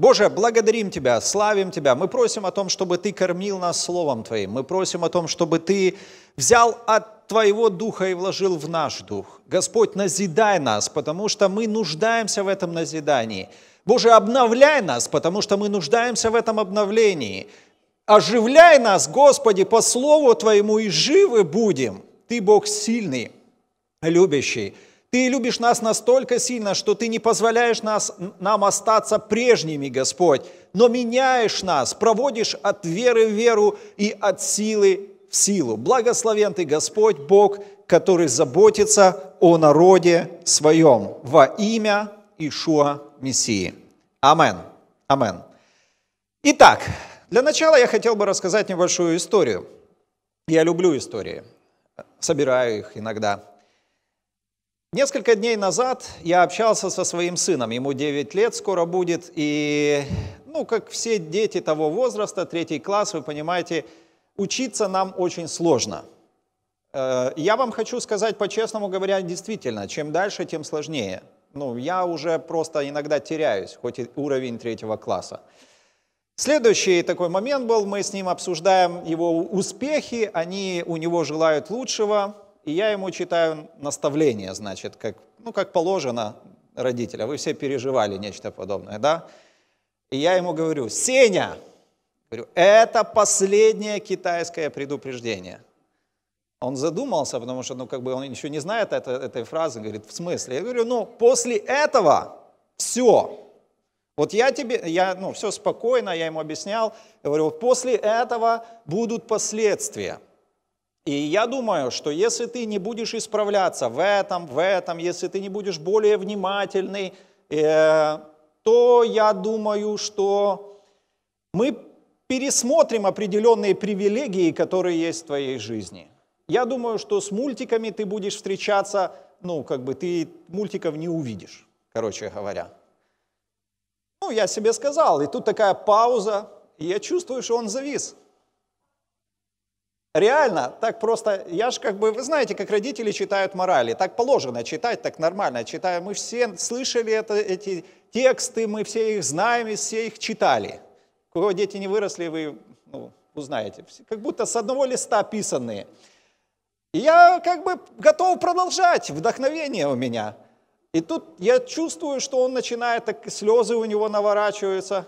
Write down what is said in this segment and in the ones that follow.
Боже, благодарим Тебя, славим Тебя. Мы просим о том, чтобы Ты кормил нас Словом Твоим. Мы просим о том, чтобы Ты взял от Твоего Духа и вложил в наш Дух. Господь, назидай нас, потому что мы нуждаемся в этом назидании. Боже, обновляй нас, потому что мы нуждаемся в этом обновлении. Оживляй нас, Господи, по Слову Твоему и живы будем. Ты Бог сильный, любящий, ты любишь нас настолько сильно, что Ты не позволяешь нас, нам остаться прежними, Господь, но меняешь нас, проводишь от веры в веру и от силы в силу. Благословен Ты, Господь, Бог, который заботится о народе своем во имя Ишуа Мессии. Амен. Амен. Итак, для начала я хотел бы рассказать небольшую историю. Я люблю истории, собираю их иногда – Несколько дней назад я общался со своим сыном, ему 9 лет скоро будет, и, ну, как все дети того возраста, третий класс, вы понимаете, учиться нам очень сложно. Э, я вам хочу сказать, по-честному говоря, действительно, чем дальше, тем сложнее. Ну, я уже просто иногда теряюсь, хоть и уровень третьего класса. Следующий такой момент был, мы с ним обсуждаем его успехи, они у него желают лучшего, и я ему читаю наставление, значит, как, ну, как положено родителя. Вы все переживали нечто подобное, да? И я ему говорю, Сеня, говорю, это последнее китайское предупреждение. Он задумался, потому что, ну, как бы он еще не знает это, этой фразы, говорит, в смысле? Я говорю, ну, после этого все. Вот я тебе, я, ну, все спокойно, я ему объяснял, говорю, вот после этого будут последствия – и я думаю, что если ты не будешь исправляться в этом, в этом, если ты не будешь более внимательный, э, то я думаю, что мы пересмотрим определенные привилегии, которые есть в твоей жизни. Я думаю, что с мультиками ты будешь встречаться, ну, как бы ты мультиков не увидишь, короче говоря. Ну, я себе сказал, и тут такая пауза, и я чувствую, что он завис – Реально, так просто, я же как бы, вы знаете, как родители читают морали, так положено читать, так нормально читаем. Мы все слышали это, эти тексты, мы все их знаем и все их читали. кого дети не выросли, вы ну, узнаете. Как будто с одного листа писанные. И я как бы готов продолжать, вдохновение у меня. И тут я чувствую, что он начинает, так слезы у него наворачиваются.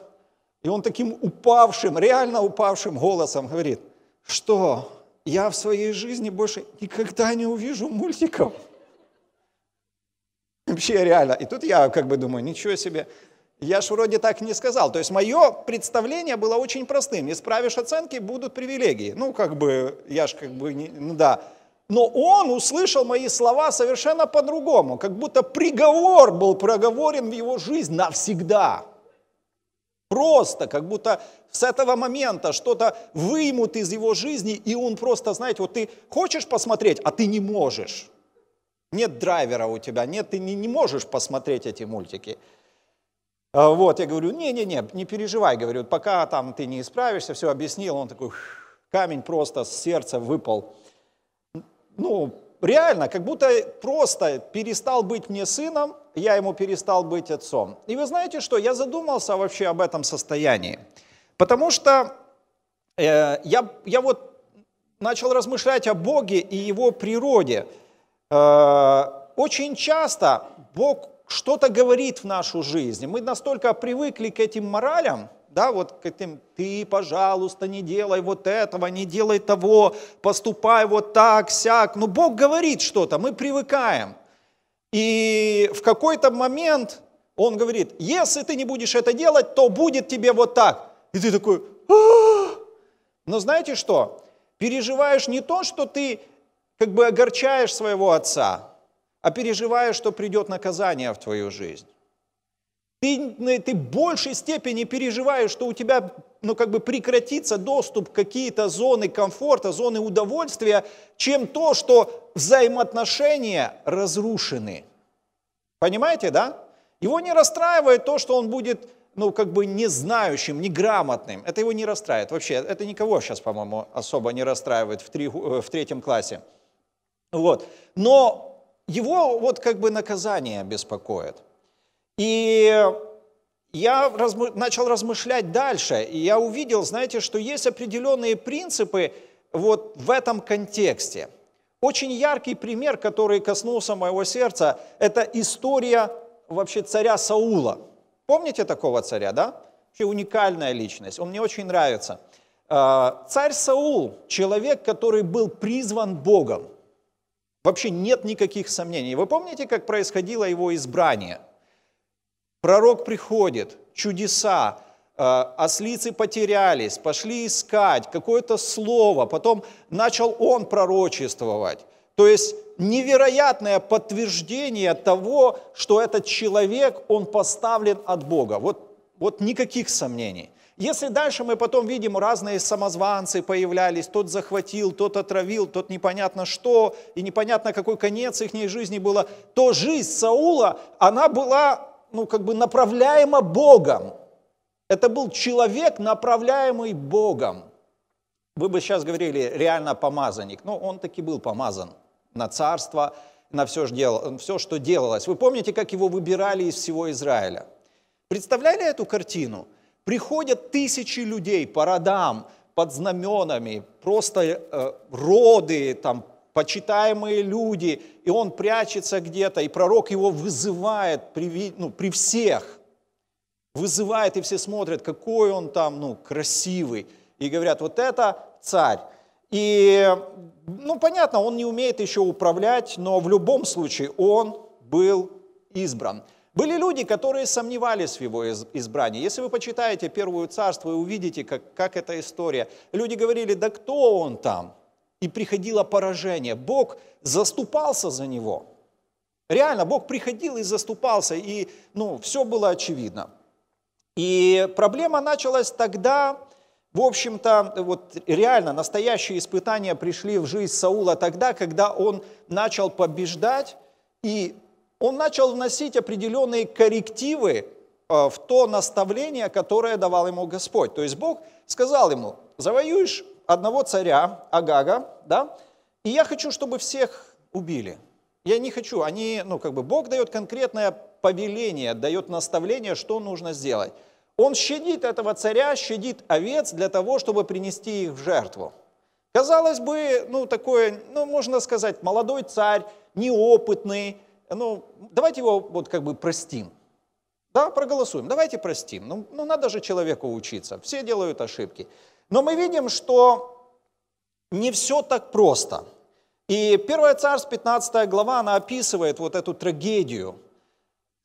И он таким упавшим, реально упавшим голосом говорит, что я в своей жизни больше никогда не увижу мультиков. Вообще реально. И тут я как бы думаю, ничего себе, я ж вроде так не сказал. То есть мое представление было очень простым. справишь оценки, будут привилегии. Ну, как бы, я ж как бы, не, ну да. Но он услышал мои слова совершенно по-другому, как будто приговор был проговорен в его жизнь навсегда. Просто, как будто с этого момента что-то выймут из его жизни, и он просто, знаете, вот ты хочешь посмотреть, а ты не можешь. Нет драйвера у тебя, нет, ты не, не можешь посмотреть эти мультики. А, вот, я говорю, не-не-не, не переживай, говорю, пока там ты не исправишься, все объяснил, он такой, камень просто с сердца выпал. Ну, реально, как будто просто перестал быть мне сыном, я ему перестал быть отцом. И вы знаете что, я задумался вообще об этом состоянии, потому что э, я, я вот начал размышлять о Боге и его природе. Э, очень часто Бог что-то говорит в нашу жизнь. Мы настолько привыкли к этим моралям, да, вот к этим, ты, пожалуйста, не делай вот этого, не делай того, поступай вот так, сяк. Но Бог говорит что-то, мы привыкаем. И в какой-то момент он говорит, если ты не будешь это делать, то будет тебе вот так. И ты такой, А-а-а! но знаете что? Переживаешь не то, что ты как бы огорчаешь своего отца, а переживаешь, что придет наказание в твою жизнь. Ты, ты в большей степени переживаешь, что у тебя ну, как бы прекратится доступ к какие-то зоны комфорта, зоны удовольствия, чем то, что взаимоотношения разрушены. Понимаете, да? Его не расстраивает то, что он будет ну, как бы незнающим, неграмотным. Это его не расстраивает вообще. Это никого сейчас, по-моему, особо не расстраивает в, три, э, в третьем классе. Вот. Но его вот как бы наказание беспокоит. И я размы, начал размышлять дальше, и я увидел, знаете, что есть определенные принципы вот в этом контексте. Очень яркий пример, который коснулся моего сердца, это история вообще царя Саула. Помните такого царя, да? Вообще уникальная личность, он мне очень нравится. А, царь Саул, человек, который был призван Богом. Вообще нет никаких сомнений. Вы помните, как происходило его избрание – Пророк приходит, чудеса, э, ослицы потерялись, пошли искать какое-то слово, потом начал он пророчествовать. То есть невероятное подтверждение того, что этот человек, он поставлен от Бога. Вот, вот никаких сомнений. Если дальше мы потом видим, разные самозванцы появлялись, тот захватил, тот отравил, тот непонятно что, и непонятно какой конец их жизни было, то жизнь Саула, она была ну, как бы направляема Богом. Это был человек, направляемый Богом. Вы бы сейчас говорили, реально помазанник. но ну, он таки был помазан на царство, на все, все, что делалось. Вы помните, как его выбирали из всего Израиля? Представляли эту картину? Приходят тысячи людей по родам, под знаменами, просто э, роды, там, почитаемые люди, и он прячется где-то, и пророк его вызывает при, ну, при всех, вызывает, и все смотрят, какой он там, ну, красивый, и говорят, вот это царь. И, ну, понятно, он не умеет еще управлять, но в любом случае он был избран. Были люди, которые сомневались в его избрании. Если вы почитаете Первую Царство и увидите, как, как эта история, люди говорили, да кто он там? и приходило поражение. Бог заступался за него. Реально, Бог приходил и заступался, и ну, все было очевидно. И проблема началась тогда, в общем-то, вот реально настоящие испытания пришли в жизнь Саула тогда, когда он начал побеждать, и он начал вносить определенные коррективы а, в то наставление, которое давал ему Господь. То есть Бог сказал ему, завоюешь одного царя, Агага, да, и я хочу, чтобы всех убили. Я не хочу, они, ну, как бы Бог дает конкретное повеление, дает наставление, что нужно сделать. Он щадит этого царя, щадит овец для того, чтобы принести их в жертву. Казалось бы, ну, такое, ну, можно сказать, молодой царь, неопытный, ну, давайте его вот как бы простим. Да, проголосуем, давайте простим. Ну, ну надо же человеку учиться, все делают ошибки. Но мы видим, что не все так просто. И 1 Царств, 15 глава, она описывает вот эту трагедию.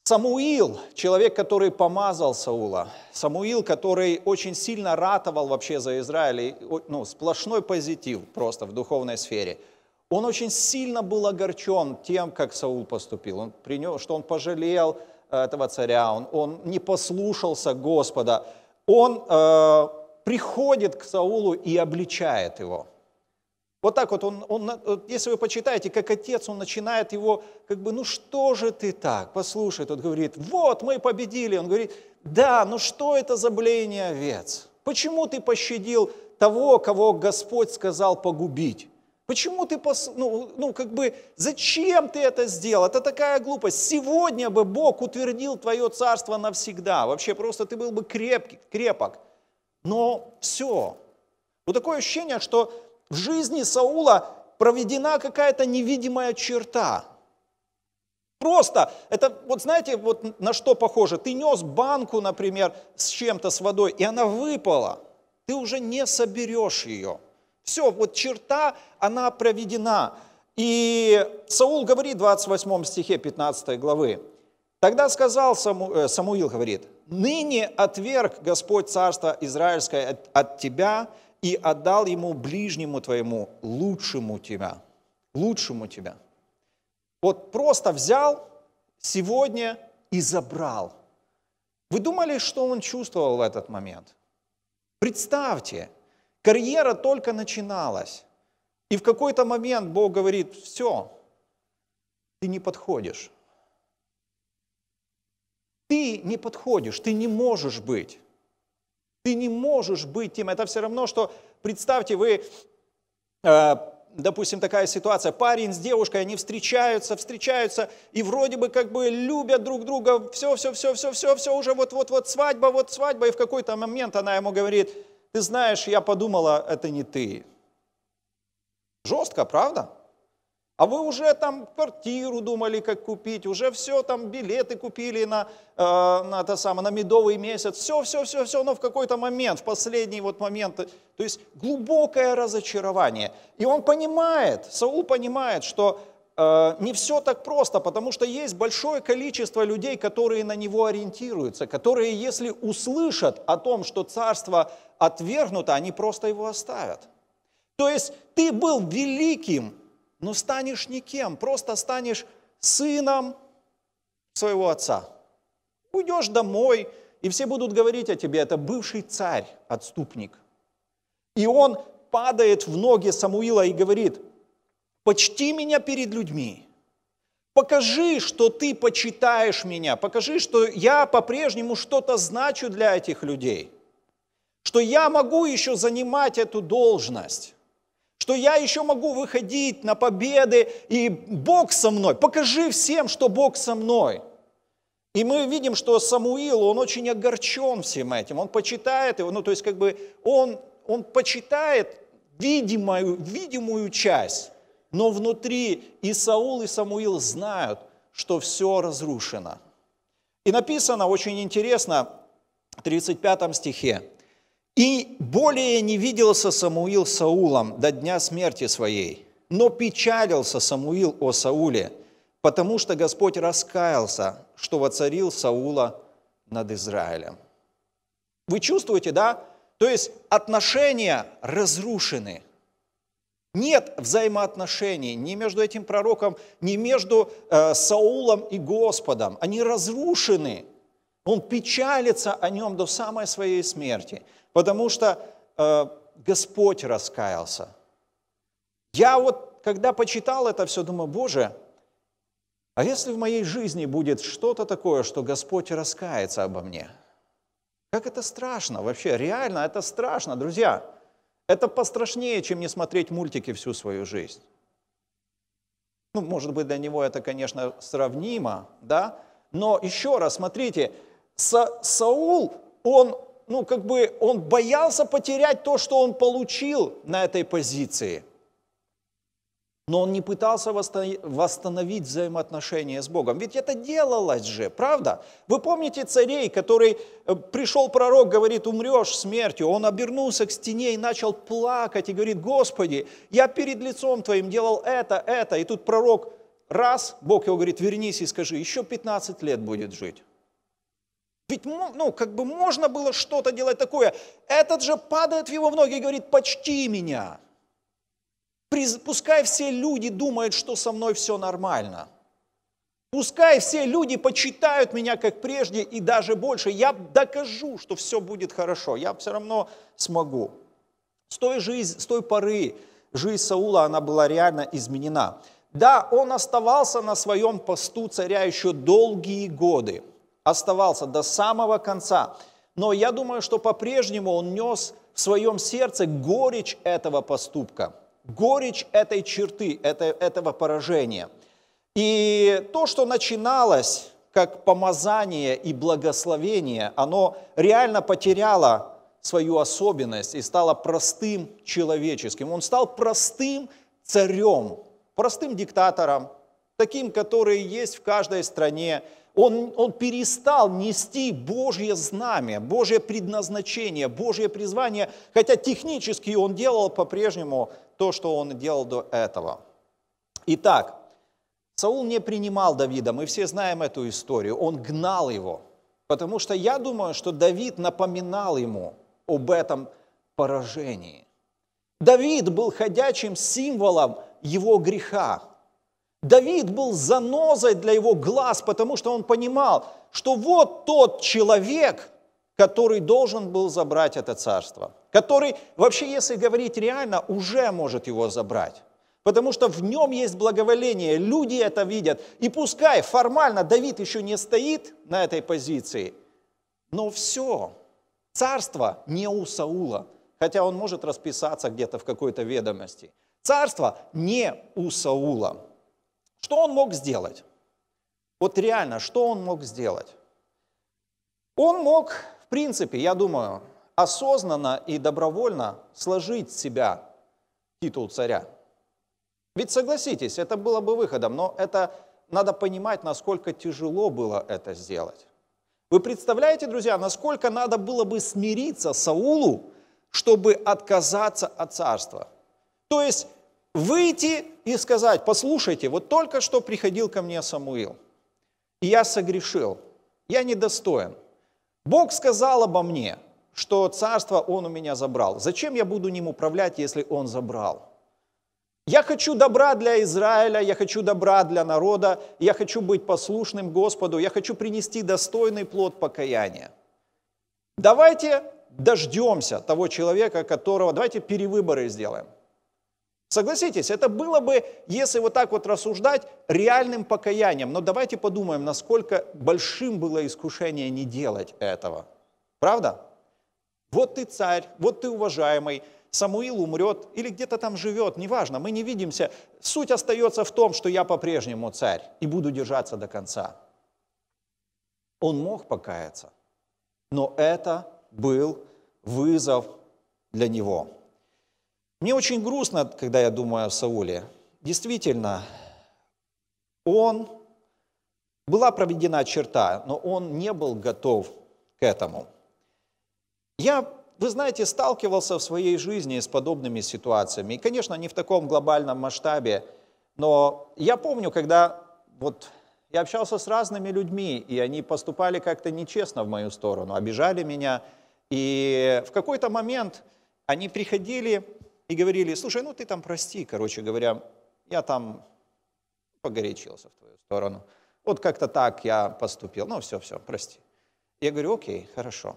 Самуил, человек, который помазал Саула, Самуил, который очень сильно ратовал вообще за Израиль, ну, сплошной позитив просто в духовной сфере – он очень сильно был огорчен тем, как Саул поступил, он принес, что он пожалел э, этого царя, он, он не послушался Господа, он э, приходит к Саулу и обличает его. Вот так вот, он, он, вот если вы почитаете, как отец, он начинает его, как бы, ну что же ты так, послушай, тот говорит, вот мы победили, он говорит, да, ну что это за блеяние овец? Почему ты пощадил того, кого Господь сказал погубить? Почему ты, пос... ну, ну, как бы, зачем ты это сделал? Это такая глупость. Сегодня бы Бог утвердил твое царство навсегда. Вообще просто ты был бы крепкий, крепок. Но все. Вот такое ощущение, что в жизни Саула проведена какая-то невидимая черта. Просто, это вот знаете, вот на что похоже? Ты нес банку, например, с чем-то, с водой, и она выпала. Ты уже не соберешь ее. Все, вот черта, она проведена. И Саул говорит в 28 стихе 15 главы, «Тогда сказал Саму, э, Самуил, говорит, ныне отверг Господь Царство Израильское от, от тебя и отдал ему ближнему твоему, лучшему тебя, лучшему тебя. Вот просто взял сегодня и забрал. Вы думали, что он чувствовал в этот момент? Представьте, карьера только начиналась. И в какой-то момент Бог говорит, все, ты не подходишь. Ты не подходишь, ты не можешь быть. Ты не можешь быть тем. Это все равно, что, представьте, вы, э, допустим, такая ситуация, парень с девушкой, они встречаются, встречаются, и вроде бы как бы любят друг друга, все, все, все, все, все, все, уже вот-вот-вот свадьба, вот свадьба, и в какой-то момент она ему говорит, ты знаешь, я подумала, это не ты. Жестко, правда? А вы уже там квартиру думали, как купить, уже все там билеты купили на, э, на, это самое, на медовый месяц, все, все, все, все, но в какой-то момент, в последний вот момент, то есть глубокое разочарование. И он понимает, Саул понимает, что э, не все так просто, потому что есть большое количество людей, которые на него ориентируются, которые, если услышат о том, что царство отвергнуто, они просто его оставят. То есть ты был великим но ну, станешь никем, просто станешь сыном своего отца. Уйдешь домой, и все будут говорить о тебе, это бывший царь, отступник. И он падает в ноги Самуила и говорит, почти меня перед людьми, покажи, что ты почитаешь меня, покажи, что я по-прежнему что-то значу для этих людей, что я могу еще занимать эту должность что я еще могу выходить на победы, и Бог со мной. Покажи всем, что Бог со мной. И мы видим, что Самуил, он очень огорчен всем этим, он почитает его, ну то есть как бы он, он почитает видимую, видимую часть, но внутри и Саул, и Самуил знают, что все разрушено. И написано очень интересно в 35 стихе, и более не виделся Самуил Саулом до дня смерти своей, но печалился Самуил о Сауле, потому что Господь раскаялся, что воцарил Саула над Израилем. Вы чувствуете, да? То есть отношения разрушены. Нет взаимоотношений ни между этим пророком, ни между э, Саулом и Господом. Они разрушены. Он печалится о нем до самой своей смерти потому что э, Господь раскаялся. Я вот, когда почитал это все, думаю, Боже, а если в моей жизни будет что-то такое, что Господь раскается обо мне? Как это страшно вообще, реально это страшно, друзья. Это пострашнее, чем не смотреть мультики всю свою жизнь. Ну, может быть, для него это, конечно, сравнимо, да? Но еще раз, смотрите, Са- Саул, он ну, как бы он боялся потерять то, что он получил на этой позиции. Но он не пытался восстановить взаимоотношения с Богом. Ведь это делалось же, правда? Вы помните царей, который э, пришел пророк, говорит, умрешь смертью. Он обернулся к стене и начал плакать и говорит, Господи, я перед лицом Твоим делал это, это. И тут пророк раз, Бог его говорит, вернись и скажи, еще 15 лет будет жить. Ведь, ну, как бы можно было что-то делать такое. Этот же падает в его ноги и говорит, почти меня. Пускай все люди думают, что со мной все нормально. Пускай все люди почитают меня, как прежде, и даже больше. Я докажу, что все будет хорошо. Я все равно смогу. С той, жизнь, с той поры жизнь Саула, она была реально изменена. Да, он оставался на своем посту царя еще долгие годы – оставался до самого конца. Но я думаю, что по-прежнему он нес в своем сердце горечь этого поступка, горечь этой черты, это, этого поражения. И то, что начиналось как помазание и благословение, оно реально потеряло свою особенность и стало простым человеческим. Он стал простым царем, простым диктатором, таким, который есть в каждой стране, он, он перестал нести Божье знамя, Божье предназначение, Божье призвание, хотя технически он делал по-прежнему то, что он делал до этого. Итак, Саул не принимал Давида, мы все знаем эту историю, он гнал его, потому что я думаю, что Давид напоминал ему об этом поражении. Давид был ходячим символом его греха, Давид был занозой для его глаз, потому что он понимал, что вот тот человек, который должен был забрать это царство, который вообще, если говорить реально, уже может его забрать. Потому что в нем есть благоволение, люди это видят. И пускай формально Давид еще не стоит на этой позиции, но все, царство не у Саула, хотя он может расписаться где-то в какой-то ведомости. Царство не у Саула. Что он мог сделать? Вот реально, что он мог сделать? Он мог, в принципе, я думаю, осознанно и добровольно сложить себя титул царя. Ведь согласитесь, это было бы выходом, но это надо понимать, насколько тяжело было это сделать. Вы представляете, друзья, насколько надо было бы смириться Саулу, чтобы отказаться от царства? То есть выйти и сказать, послушайте, вот только что приходил ко мне Самуил, и я согрешил, я недостоин. Бог сказал обо мне, что царство он у меня забрал. Зачем я буду ним управлять, если он забрал? Я хочу добра для Израиля, я хочу добра для народа, я хочу быть послушным Господу, я хочу принести достойный плод покаяния. Давайте дождемся того человека, которого... Давайте перевыборы сделаем. Согласитесь, это было бы, если вот так вот рассуждать, реальным покаянием. Но давайте подумаем, насколько большим было искушение не делать этого. Правда? Вот ты царь, вот ты уважаемый, Самуил умрет или где-то там живет, неважно, мы не видимся. Суть остается в том, что я по-прежнему царь и буду держаться до конца. Он мог покаяться, но это был вызов для него. Мне очень грустно, когда я думаю о Сауле. Действительно, он, была проведена черта, но он не был готов к этому. Я, вы знаете, сталкивался в своей жизни с подобными ситуациями. И, конечно, не в таком глобальном масштабе, но я помню, когда вот я общался с разными людьми, и они поступали как-то нечестно в мою сторону, обижали меня. И в какой-то момент они приходили и говорили, слушай, ну ты там прости, короче говоря, я там погорячился в твою сторону. Вот как-то так я поступил. Ну все, все, прости. Я говорю, окей, хорошо.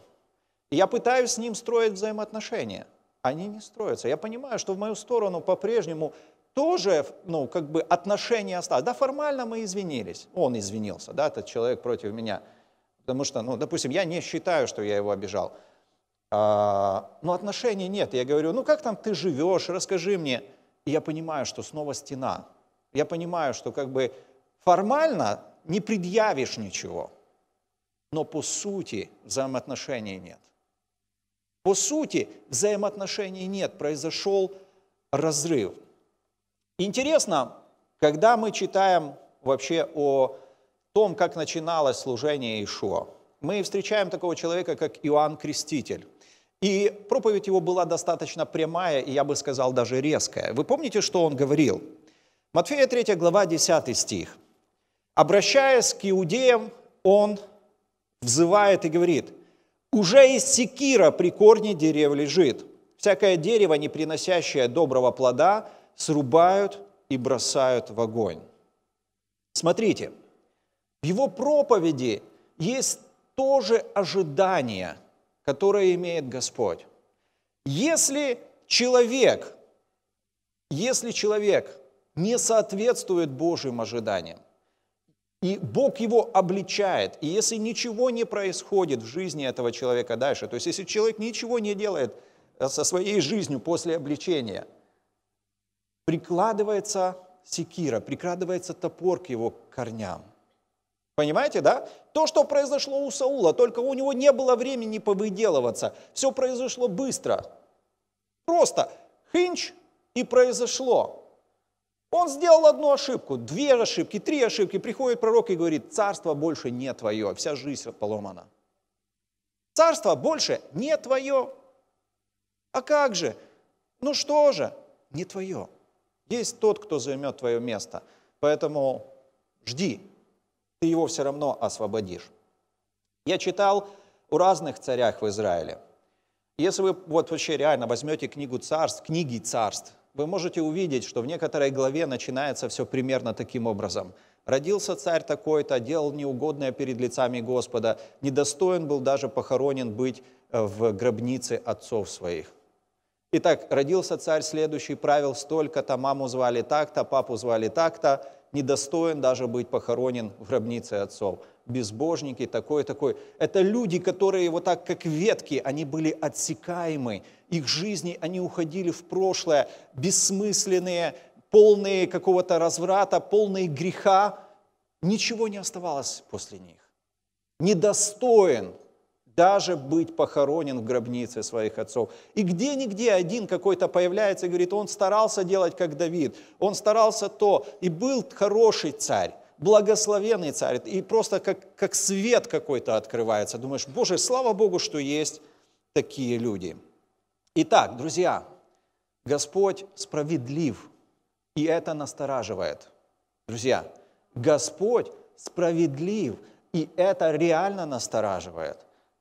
я пытаюсь с ним строить взаимоотношения. Они не строятся. Я понимаю, что в мою сторону по-прежнему тоже, ну, как бы отношения осталось. Да, формально мы извинились. Он извинился, да, этот человек против меня. Потому что, ну, допустим, я не считаю, что я его обижал а, но ну, отношений нет. Я говорю, ну как там ты живешь, расскажи мне. И я понимаю, что снова стена. Я понимаю, что как бы формально не предъявишь ничего, но по сути взаимоотношений нет. По сути взаимоотношений нет, произошел разрыв. Интересно, когда мы читаем вообще о том, как начиналось служение Ишуа, мы встречаем такого человека, как Иоанн Креститель. И проповедь его была достаточно прямая, и я бы сказал, даже резкая. Вы помните, что он говорил? Матфея 3 глава 10 стих. Обращаясь к иудеям, он взывает и говорит, «Уже из секира при корне дерев лежит. Всякое дерево, не приносящее доброго плода, срубают и бросают в огонь». Смотрите, в его проповеди есть тоже ожидание – которое имеет Господь. Если человек, если человек не соответствует Божьим ожиданиям, и Бог его обличает, и если ничего не происходит в жизни этого человека дальше, то есть если человек ничего не делает э, со своей жизнью после обличения, прикладывается секира, прикладывается топор к его корням – Понимаете, да? То, что произошло у Саула, только у него не было времени повыделываться. Все произошло быстро. Просто хинч и произошло. Он сделал одну ошибку, две ошибки, три ошибки. Приходит пророк и говорит, царство больше не твое, вся жизнь поломана. Царство больше не твое. А как же? Ну что же, не твое. Есть тот, кто займет твое место. Поэтому жди, ты его все равно освободишь. Я читал у разных царях в Израиле. Если вы вот вообще реально возьмете книгу царств, книги царств, вы можете увидеть, что в некоторой главе начинается все примерно таким образом. Родился царь такой-то, делал неугодное перед лицами Господа, недостоин был даже похоронен быть э, в гробнице отцов своих. Итак, родился царь следующий, правил столько-то, маму звали так-то, папу звали так-то, недостоин даже быть похоронен в гробнице отцов. Безбожники, такой, такой. Это люди, которые вот так, как ветки, они были отсекаемы. Их жизни, они уходили в прошлое, бессмысленные, полные какого-то разврата, полные греха. Ничего не оставалось после них. Недостоин даже быть похоронен в гробнице своих отцов. И где-нигде один какой-то появляется и говорит, он старался делать как Давид, он старался то, и был хороший царь, благословенный царь, и просто как, как свет какой-то открывается. Думаешь, Боже, слава Богу, что есть такие люди. Итак, друзья, Господь справедлив, и это настораживает. Друзья, Господь справедлив, и это реально настораживает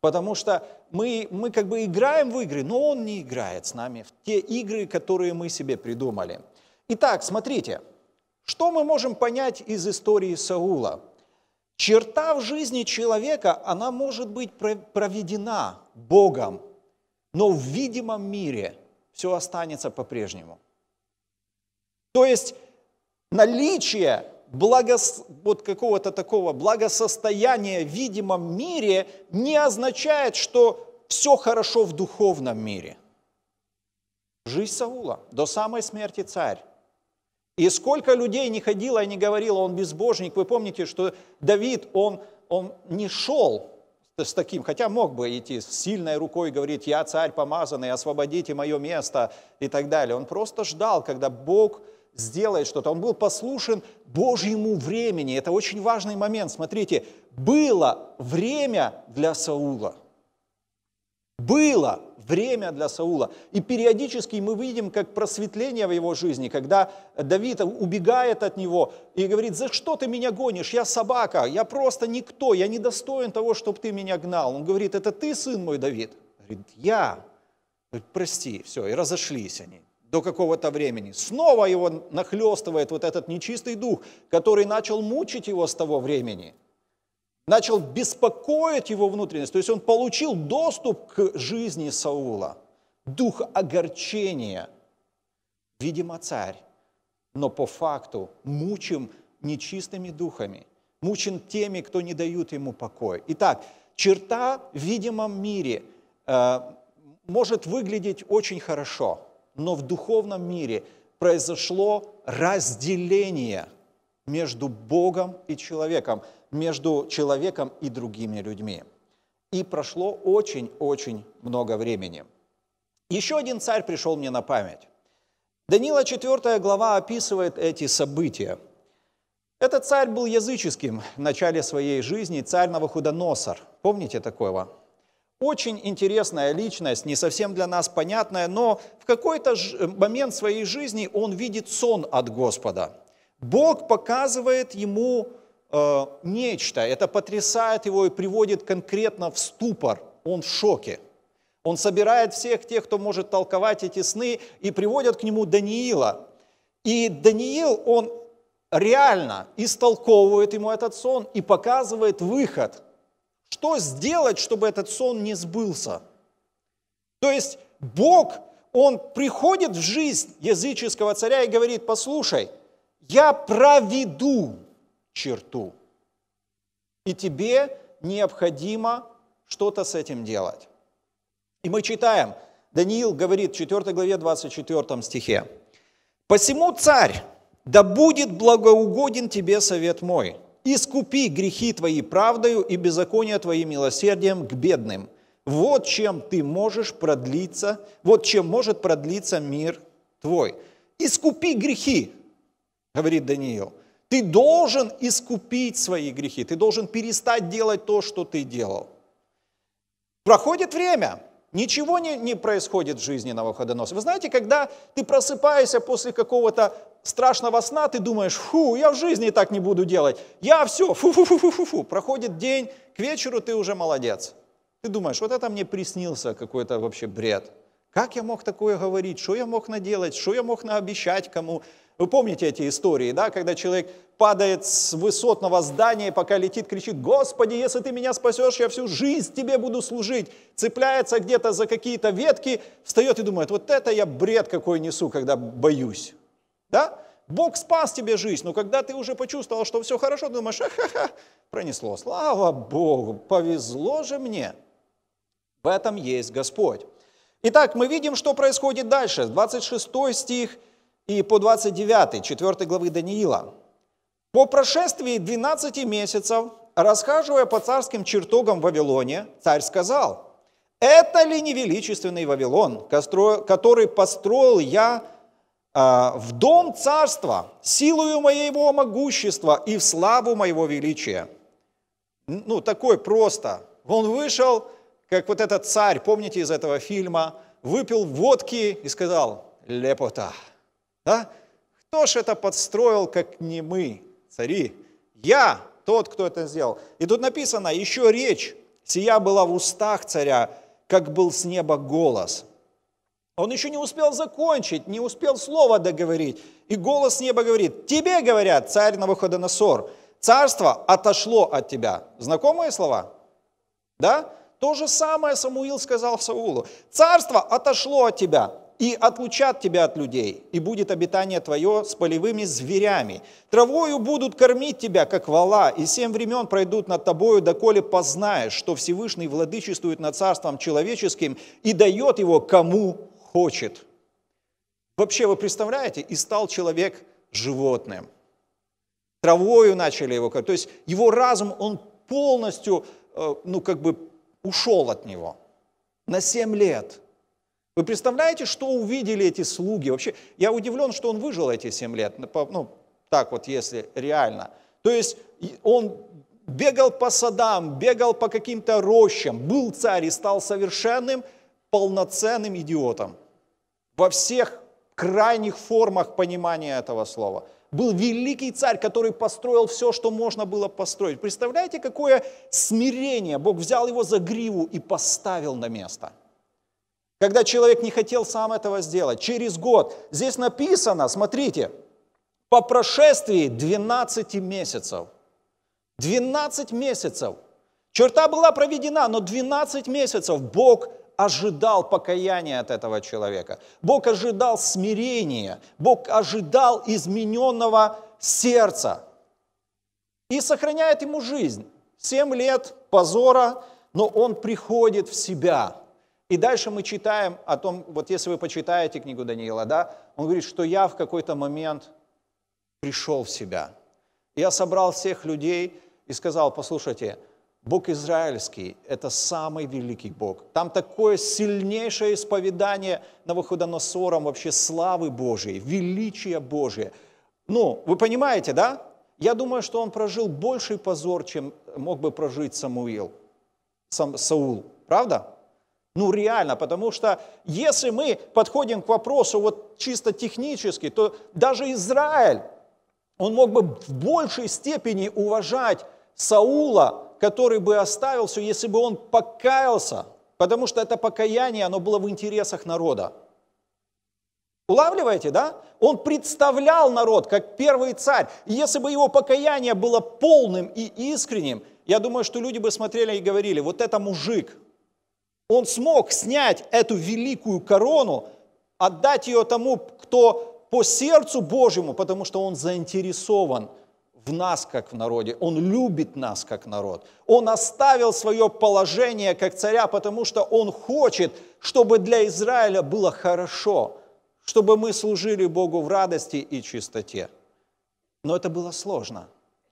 потому что мы, мы как бы играем в игры, но он не играет с нами в те игры, которые мы себе придумали. Итак, смотрите, что мы можем понять из истории Саула? Черта в жизни человека, она может быть проведена Богом, но в видимом мире все останется по-прежнему. То есть наличие благос, вот какого-то такого благосостояния в видимом мире не означает, что все хорошо в духовном мире. Жизнь Саула до самой смерти царь. И сколько людей не ходило и не говорило, он безбожник. Вы помните, что Давид, он, он не шел с таким, хотя мог бы идти с сильной рукой и говорить, я царь помазанный, освободите мое место и так далее. Он просто ждал, когда Бог сделает что-то. Он был послушен Божьему времени. Это очень важный момент. Смотрите, было время для Саула. Было время для Саула. И периодически мы видим, как просветление в его жизни, когда Давид убегает от него и говорит, за что ты меня гонишь? Я собака, я просто никто, я не достоин того, чтобы ты меня гнал. Он говорит, это ты, сын мой, Давид? Говорит, я. Говорит, прости, все, и разошлись они до какого-то времени. Снова его нахлестывает вот этот нечистый дух, который начал мучить его с того времени, начал беспокоить его внутренность. То есть он получил доступ к жизни Саула, дух огорчения. Видимо, царь, но по факту мучим нечистыми духами, мучен теми, кто не дают ему покоя. Итак, черта в видимом мире э, может выглядеть очень хорошо – но в духовном мире произошло разделение между Богом и человеком, между человеком и другими людьми. И прошло очень-очень много времени. Еще один царь пришел мне на память. Данила 4 глава описывает эти события. Этот царь был языческим в начале своей жизни, царь Новоходоносор. Помните такого? очень интересная личность, не совсем для нас понятная, но в какой-то э, момент своей жизни он видит сон от Господа. Бог показывает ему э, нечто, это потрясает его и приводит конкретно в ступор, он в шоке. Он собирает всех тех, кто может толковать эти сны, и приводят к нему Даниила. И Даниил, он реально истолковывает ему этот сон и показывает выход – что сделать, чтобы этот сон не сбылся? То есть Бог, Он приходит в жизнь языческого царя и говорит, послушай, я проведу черту, и тебе необходимо что-то с этим делать. И мы читаем, Даниил говорит в 4 главе 24 стихе, «Посему, царь, да будет благоугоден тебе совет мой, искупи грехи твои правдою и беззакония твои милосердием к бедным. Вот чем ты можешь продлиться, вот чем может продлиться мир твой. Искупи грехи, говорит Даниил. Ты должен искупить свои грехи, ты должен перестать делать то, что ты делал. Проходит время, Ничего не, не происходит в жизни Навуходоносора. Вы знаете, когда ты просыпаешься после какого-то страшного сна, ты думаешь, фу, я в жизни так не буду делать. Я все, фу-фу-фу-фу-фу. Проходит день, к вечеру ты уже молодец. Ты думаешь, вот это мне приснился какой-то вообще бред. Как я мог такое говорить? Что я мог наделать? Что я мог наобещать кому? Вы помните эти истории, да, когда человек падает с высотного здания, пока летит, кричит, «Господи, если ты меня спасешь, я всю жизнь тебе буду служить!» Цепляется где-то за какие-то ветки, встает и думает, вот это я бред какой несу, когда боюсь. Да? Бог спас тебе жизнь, но когда ты уже почувствовал, что все хорошо, думаешь, ха-ха-ха, пронесло, слава Богу, повезло же мне. В этом есть Господь. Итак, мы видим, что происходит дальше. 26 стих и по 29, 4 главы Даниила. «По прошествии 12 месяцев, расхаживая по царским чертогам в Вавилоне, царь сказал – это ли не величественный Вавилон, который построил я а, в дом царства, силою моего могущества и в славу моего величия? Ну, такой просто. Он вышел, как вот этот царь, помните из этого фильма, выпил водки и сказал «лепота». Да? Кто ж это подстроил, как не мы, цари? Я тот, кто это сделал. И тут написано еще речь, сия была в устах царя, как был с неба голос. Он еще не успел закончить, не успел слово договорить. И голос с неба говорит, тебе, говорят, царь на на ссор, царство отошло от тебя. Знакомые слова? Да? То же самое Самуил сказал Саулу. Царство отошло от тебя, и отлучат тебя от людей, и будет обитание твое с полевыми зверями. Травою будут кормить тебя, как вала, и семь времен пройдут над тобою, доколе познаешь, что Всевышний владычествует над царством человеческим и дает его кому хочет». Вообще, вы представляете, и стал человек животным. Травою начали его кормить. То есть его разум, он полностью, э, ну как бы ушел от него на семь лет. Вы представляете, что увидели эти слуги? Вообще, я удивлен, что он выжил эти семь лет, ну, так вот, если реально. То есть он бегал по садам, бегал по каким-то рощам, был царь и стал совершенным, полноценным идиотом. Во всех крайних формах понимания этого слова – был великий царь, который построил все, что можно было построить. Представляете, какое смирение? Бог взял его за гриву и поставил на место. Когда человек не хотел сам этого сделать, через год, здесь написано, смотрите, по прошествии 12 месяцев, 12 месяцев, черта была проведена, но 12 месяцев Бог ожидал покаяния от этого человека. Бог ожидал смирения. Бог ожидал измененного сердца. И сохраняет ему жизнь. Семь лет позора, но он приходит в себя. И дальше мы читаем о том, вот если вы почитаете книгу Даниила, да, он говорит, что я в какой-то момент пришел в себя. Я собрал всех людей и сказал, послушайте, Бог израильский – это самый великий Бог. Там такое сильнейшее исповедание Новоходоносором вообще славы Божьей, величия Божия. Ну, вы понимаете, да? Я думаю, что он прожил больший позор, чем мог бы прожить Самуил, сам, Саул. Правда? Ну реально, потому что если мы подходим к вопросу вот чисто технически, то даже Израиль, он мог бы в большей степени уважать Саула, который бы оставил все, если бы он покаялся, потому что это покаяние, оно было в интересах народа. Улавливаете, да? Он представлял народ как первый царь. И если бы его покаяние было полным и искренним, я думаю, что люди бы смотрели и говорили, вот это мужик, он смог снять эту великую корону, отдать ее тому, кто по сердцу Божьему, потому что он заинтересован в нас как в народе, Он любит нас как народ. Он оставил свое положение как царя, потому что Он хочет, чтобы для Израиля было хорошо, чтобы мы служили Богу в радости и чистоте. Но это было сложно.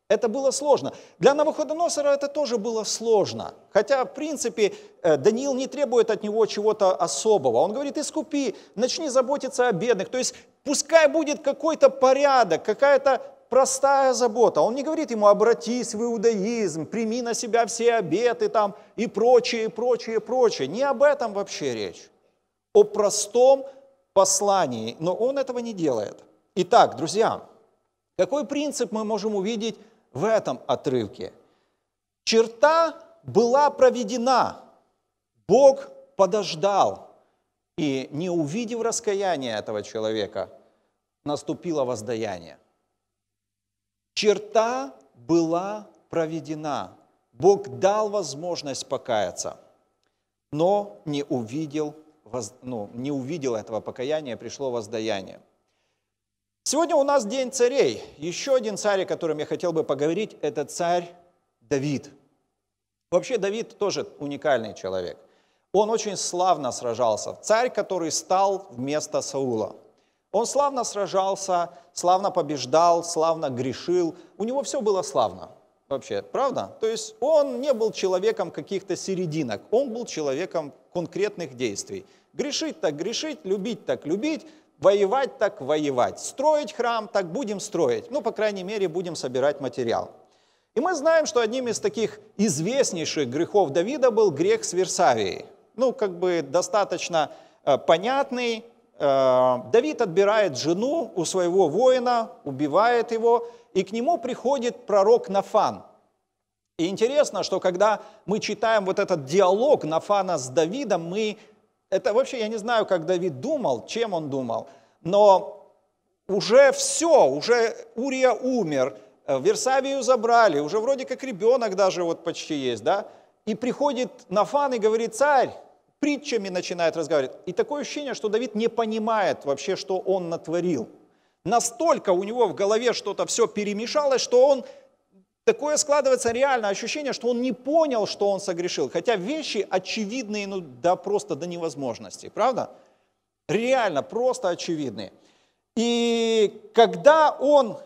Это было сложно. Для Навуходоносора это тоже было сложно. Хотя, в принципе, э, Даниил не требует от него чего-то особого. Он говорит, искупи, начни заботиться о бедных. То есть пускай будет какой-то порядок, какая-то Простая забота. Он не говорит ему, обратись в иудаизм, прими на себя все обеты там и прочее, и прочее, и прочее. Не об этом вообще речь. О простом послании. Но он этого не делает. Итак, друзья, какой принцип мы можем увидеть в этом отрывке? Черта была проведена. Бог подождал. И не увидев раскаяния этого человека, наступило воздаяние. Черта была проведена. Бог дал возможность покаяться, но не увидел, ну, не увидел этого покаяния, пришло воздаяние. Сегодня у нас день царей. Еще один царь, о котором я хотел бы поговорить, это царь Давид. Вообще Давид тоже уникальный человек. Он очень славно сражался. Царь, который стал вместо Саула – он славно сражался, славно побеждал, славно грешил. У него все было славно вообще, правда? То есть он не был человеком каких-то серединок, он был человеком конкретных действий. Грешить так грешить, любить так любить, воевать так воевать, строить храм так будем строить, ну, по крайней мере, будем собирать материал. И мы знаем, что одним из таких известнейших грехов Давида был грех с Версавией. Ну, как бы достаточно э, понятный, Э, Давид отбирает жену у своего воина, убивает его, и к нему приходит пророк Нафан. И интересно, что когда мы читаем вот этот диалог Нафана с Давидом, мы... Это вообще, я не знаю, как Давид думал, чем он думал, но уже все, уже Урия умер, э, Версавию забрали, уже вроде как ребенок даже вот почти есть, да? И приходит Нафан и говорит, царь, притчами начинает разговаривать. И такое ощущение, что Давид не понимает вообще, что он натворил. Настолько у него в голове что-то все перемешалось, что он Такое складывается реально ощущение, что он не понял, что он согрешил. Хотя вещи очевидные, ну да просто до невозможности, правда? Реально, просто очевидные. И когда он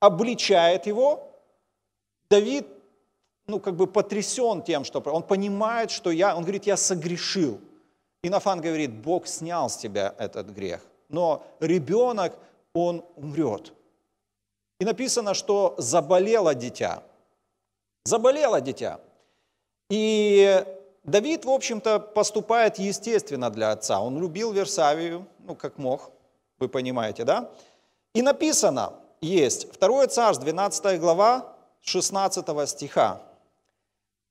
обличает его, Давид ну, как бы потрясен тем, что... Он понимает, что я... Он говорит, я согрешил. И Нафан говорит, Бог снял с тебя этот грех. Но ребенок, он умрет. И написано, что заболело дитя. Заболело дитя. И Давид, в общем-то, поступает естественно для отца. Он любил Версавию, ну, как мог, вы понимаете, да? И написано, есть, 2 Царств, 12 глава, 16 стиха.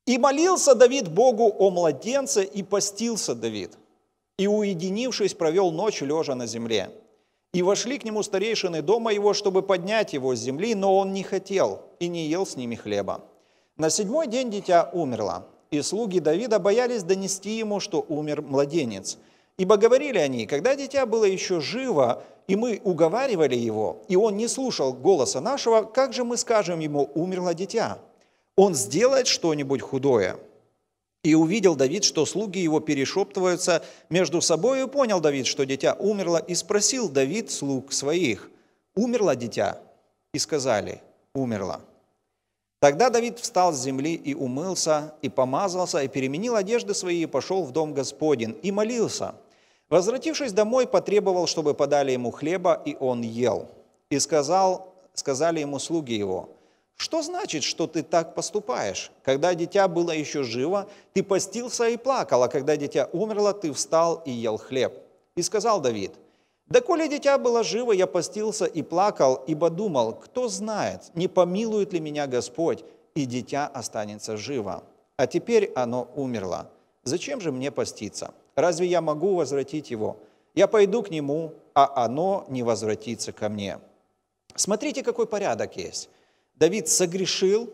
И молился Давид Богу о младенце, и постился Давид. И, уединившись, провел ночь, лежа на земле. И вошли к нему старейшины дома его, чтобы поднять его с земли, но он не хотел и не ел с ними хлеба. На седьмой день дитя умерло, и слуги Давида боялись донести ему, что умер младенец. Ибо говорили они, когда дитя было еще живо, и мы уговаривали его, и он не слушал голоса нашего, как же мы скажем ему, умерло дитя? он сделает что-нибудь худое. И увидел Давид, что слуги его перешептываются между собой, и понял Давид, что дитя умерло, и спросил Давид слуг своих, «Умерло дитя?» И сказали, «Умерло». Тогда Давид встал с земли и умылся, и помазался, и переменил одежды свои, и пошел в дом Господень, и молился. Возвратившись домой, потребовал, чтобы подали ему хлеба, и он ел. И сказал, сказали ему слуги его, что значит, что ты так поступаешь? Когда дитя было еще живо, ты постился и плакал, а когда дитя умерло, ты встал и ел хлеб. И сказал Давид, «Да коли дитя было живо, я постился и плакал, ибо думал, кто знает, не помилует ли меня Господь, и дитя останется живо. А теперь оно умерло. Зачем же мне поститься? Разве я могу возвратить его? Я пойду к нему, а оно не возвратится ко мне». Смотрите, какой порядок есть. Давид согрешил,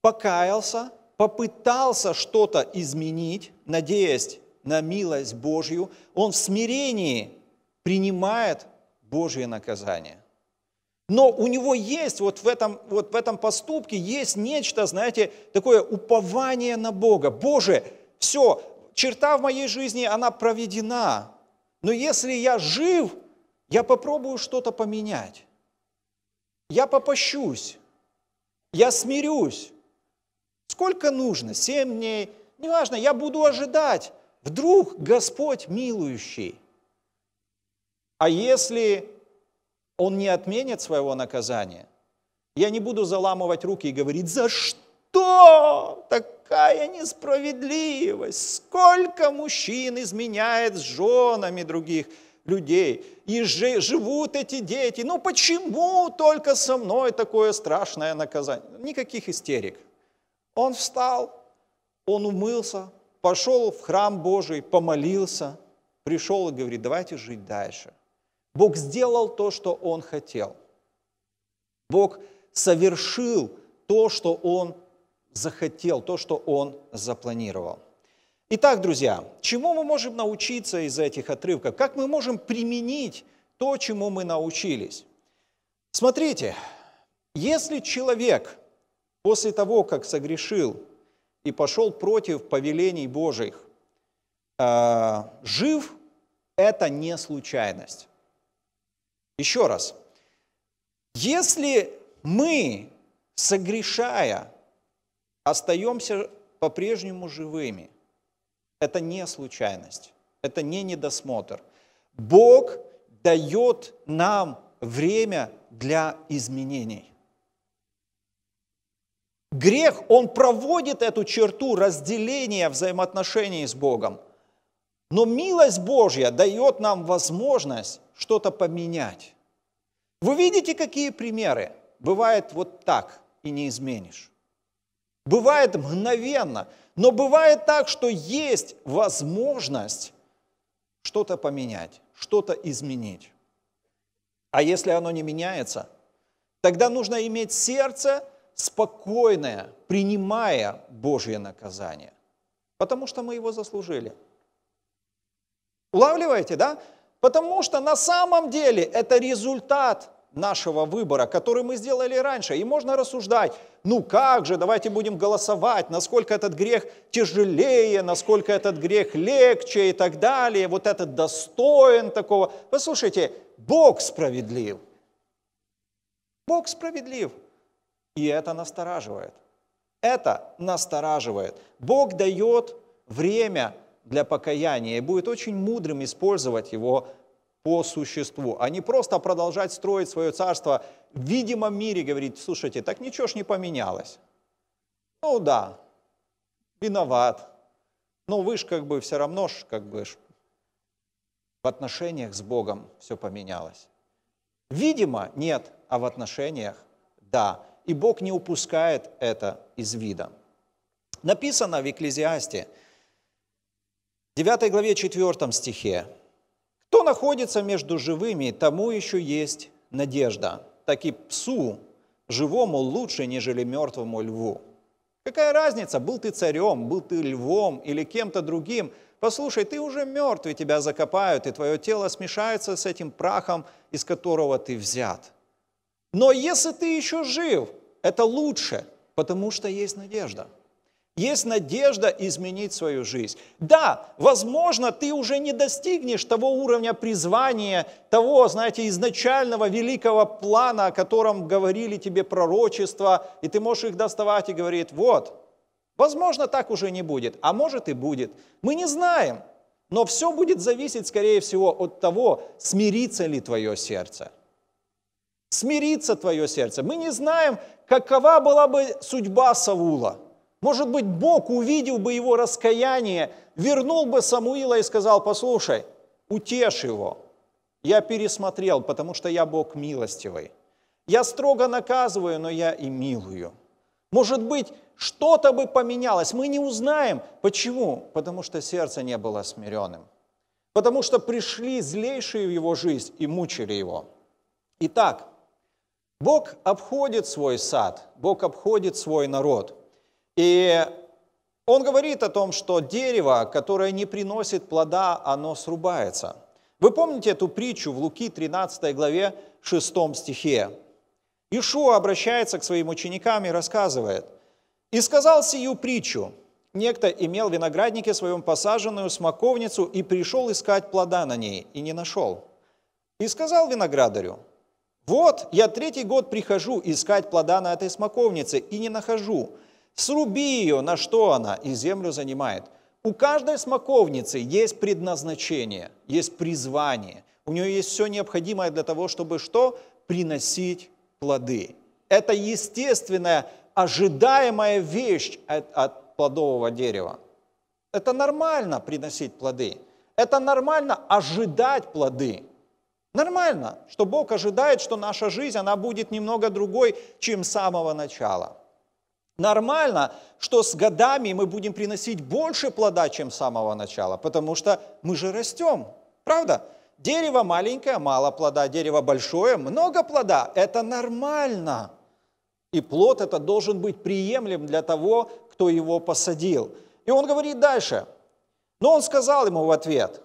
покаялся, попытался что-то изменить, надеясь на милость Божью. Он в смирении принимает Божье наказание. Но у него есть вот в этом, вот в этом поступке есть нечто, знаете, такое упование на Бога. Боже, все, черта в моей жизни, она проведена. Но если я жив, я попробую что-то поменять. Я попощусь я смирюсь. Сколько нужно? Семь дней? Неважно, я буду ожидать. Вдруг Господь милующий. А если Он не отменит своего наказания, я не буду заламывать руки и говорить, за что такая несправедливость? Сколько мужчин изменяет с женами других – людей. И живут эти дети. Ну почему только со мной такое страшное наказание? Никаких истерик. Он встал, он умылся, пошел в храм Божий, помолился, пришел и говорит, давайте жить дальше. Бог сделал то, что он хотел. Бог совершил то, что он захотел, то, что он запланировал. Итак, друзья, чему мы можем научиться из этих отрывков? Как мы можем применить то, чему мы научились? Смотрите, если человек после того, как согрешил и пошел против повелений Божьих, э, жив, это не случайность. Еще раз, если мы, согрешая, остаемся по-прежнему живыми – это не случайность, это не недосмотр. Бог дает нам время для изменений. Грех, он проводит эту черту разделения взаимоотношений с Богом. Но милость Божья дает нам возможность что-то поменять. Вы видите, какие примеры? Бывает вот так и не изменишь. Бывает мгновенно – но бывает так, что есть возможность что-то поменять, что-то изменить. А если оно не меняется, тогда нужно иметь сердце спокойное, принимая Божье наказание, потому что мы его заслужили. Улавливаете, да? Потому что на самом деле это результат нашего выбора, который мы сделали раньше. И можно рассуждать, ну как же, давайте будем голосовать, насколько этот грех тяжелее, насколько этот грех легче и так далее, вот этот достоин такого. Послушайте, Бог справедлив. Бог справедлив. И это настораживает. Это настораживает. Бог дает время для покаяния и будет очень мудрым использовать его по существу, а не просто продолжать строить свое царство в видимом мире, говорить, слушайте, так ничего ж не поменялось. Ну да, виноват, но вы же как бы все равно ж как бы ж в отношениях с Богом все поменялось. Видимо, нет, а в отношениях да. И Бог не упускает это из вида. Написано в Екклезиасте, 9 главе 4 стихе, кто находится между живыми, тому еще есть надежда. Так и псу, живому лучше, нежели мертвому льву. Какая разница, был ты царем, был ты львом или кем-то другим, послушай, ты уже мертвый, тебя закопают, и твое тело смешается с этим прахом, из которого ты взят. Но если ты еще жив, это лучше, потому что есть надежда. Есть надежда изменить свою жизнь. Да, возможно, ты уже не достигнешь того уровня призвания, того, знаете, изначального великого плана, о котором говорили тебе пророчества, и ты можешь их доставать и говорить: вот, возможно, так уже не будет, а может и будет. Мы не знаем, но все будет зависеть, скорее всего, от того, смирится ли твое сердце. Смирится твое сердце. Мы не знаем, какова была бы судьба Савула. Может быть, Бог, увидел бы его раскаяние, вернул бы Самуила и сказал, послушай, утешь его. Я пересмотрел, потому что я Бог милостивый. Я строго наказываю, но я и милую. Может быть, что-то бы поменялось. Мы не узнаем. Почему? Потому что сердце не было смиренным. Потому что пришли злейшие в его жизнь и мучили его. Итак, Бог обходит свой сад, Бог обходит свой народ – и он говорит о том, что дерево, которое не приносит плода, оно срубается. Вы помните эту притчу в Луки 13 главе 6 стихе? Ишуа обращается к своим ученикам и рассказывает, «И сказал сию притчу, некто имел в винограднике своем посаженную смоковницу и пришел искать плода на ней, и не нашел. И сказал виноградарю, «Вот, я третий год прихожу искать плода на этой смоковнице, и не нахожу. Сруби ее, на что она, и землю занимает. У каждой смоковницы есть предназначение, есть призвание. У нее есть все необходимое для того, чтобы что? Приносить плоды. Это естественная, ожидаемая вещь от, от плодового дерева. Это нормально приносить плоды. Это нормально ожидать плоды. Нормально, что Бог ожидает, что наша жизнь, она будет немного другой, чем с самого начала – Нормально, что с годами мы будем приносить больше плода, чем с самого начала, потому что мы же растем, правда? Дерево маленькое, мало плода, дерево большое, много плода. Это нормально. И плод это должен быть приемлем для того, кто его посадил. И он говорит дальше. Но он сказал ему в ответ,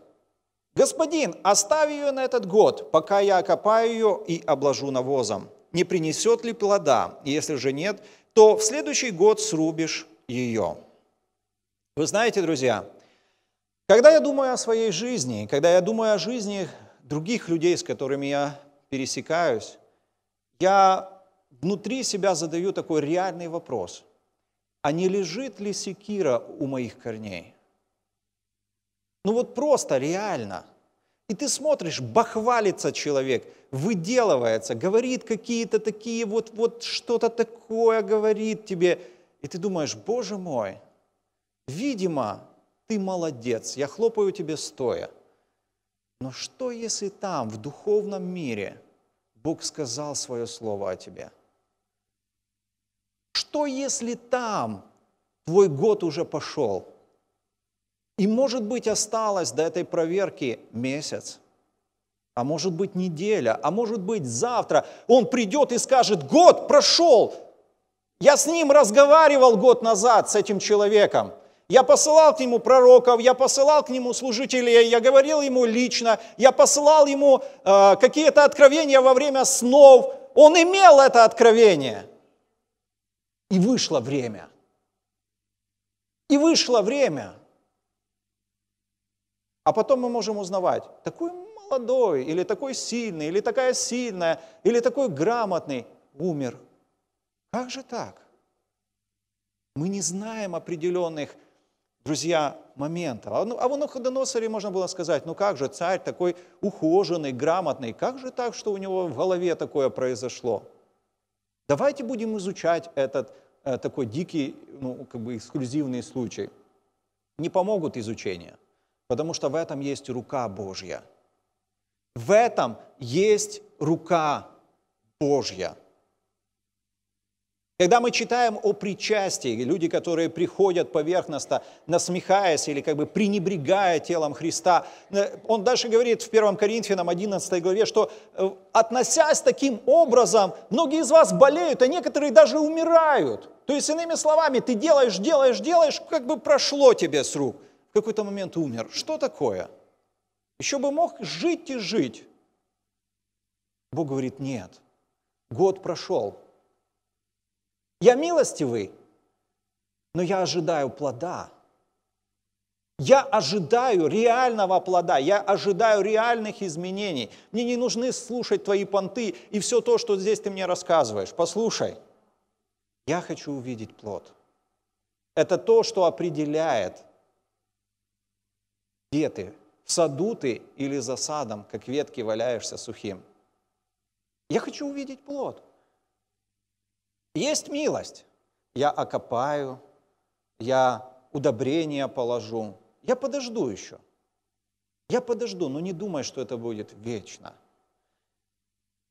«Господин, оставь ее на этот год, пока я окопаю ее и обложу навозом. Не принесет ли плода? Если же нет, то в следующий год срубишь ее». Вы знаете, друзья, когда я думаю о своей жизни, когда я думаю о жизни других людей, с которыми я пересекаюсь, я внутри себя задаю такой реальный вопрос. А не лежит ли секира у моих корней? Ну вот просто, реально. И ты смотришь, бахвалится человек, выделывается, говорит какие-то такие, вот, вот что-то такое говорит тебе. И ты думаешь, боже мой, видимо, ты молодец, я хлопаю тебе стоя. Но что, если там, в духовном мире, Бог сказал свое слово о тебе? Что, если там твой год уже пошел – и, может быть, осталось до этой проверки месяц, а может быть, неделя, а может быть, завтра. Он придет и скажет, год прошел, я с ним разговаривал год назад, с этим человеком. Я посылал к нему пророков, я посылал к нему служителей, я говорил ему лично, я посылал ему э, какие-то откровения во время снов. Он имел это откровение. И вышло время. И вышло время – а потом мы можем узнавать, такой молодой, или такой сильный, или такая сильная, или такой грамотный умер. Как же так? Мы не знаем определенных, друзья, моментов. А, ну, а в Нуходоносоре можно было сказать, ну как же царь такой ухоженный, грамотный, как же так, что у него в голове такое произошло? Давайте будем изучать этот э, такой дикий, ну, как бы эксклюзивный случай. Не помогут изучения потому что в этом есть рука Божья. В этом есть рука Божья. Когда мы читаем о причастии, люди, которые приходят поверхностно, насмехаясь или как бы пренебрегая телом Христа, э, он дальше говорит в 1 Коринфянам 11 главе, что э, относясь таким образом, многие из вас болеют, а некоторые даже умирают. То есть, иными словами, ты делаешь, делаешь, делаешь, как бы прошло тебе с рук – в какой-то момент умер. Что такое? Еще бы мог жить и жить. Бог говорит, нет, год прошел. Я милостивый, но я ожидаю плода. Я ожидаю реального плода, я ожидаю реальных изменений. Мне не нужны слушать твои понты и все то, что здесь ты мне рассказываешь. Послушай, я хочу увидеть плод. Это то, что определяет где ты? В саду ты или за садом, как ветки валяешься сухим? Я хочу увидеть плод. Есть милость. Я окопаю, я удобрения положу. Я подожду еще. Я подожду, но не думай, что это будет вечно.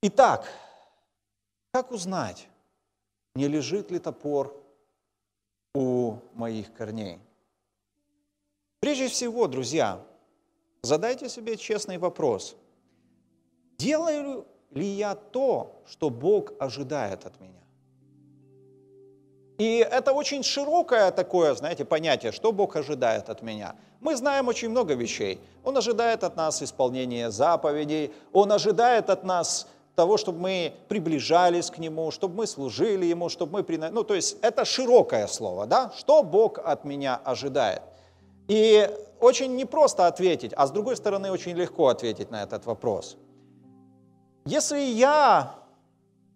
Итак, как узнать, не лежит ли топор у моих корней? Прежде всего, друзья, задайте себе честный вопрос. Делаю ли я то, что Бог ожидает от меня? И это очень широкое такое, знаете, понятие, что Бог ожидает от меня. Мы знаем очень много вещей. Он ожидает от нас исполнения заповедей, Он ожидает от нас того, чтобы мы приближались к Нему, чтобы мы служили Ему, чтобы мы... Ну, то есть это широкое слово, да? Что Бог от меня ожидает? И очень непросто ответить, а с другой стороны очень легко ответить на этот вопрос. Если я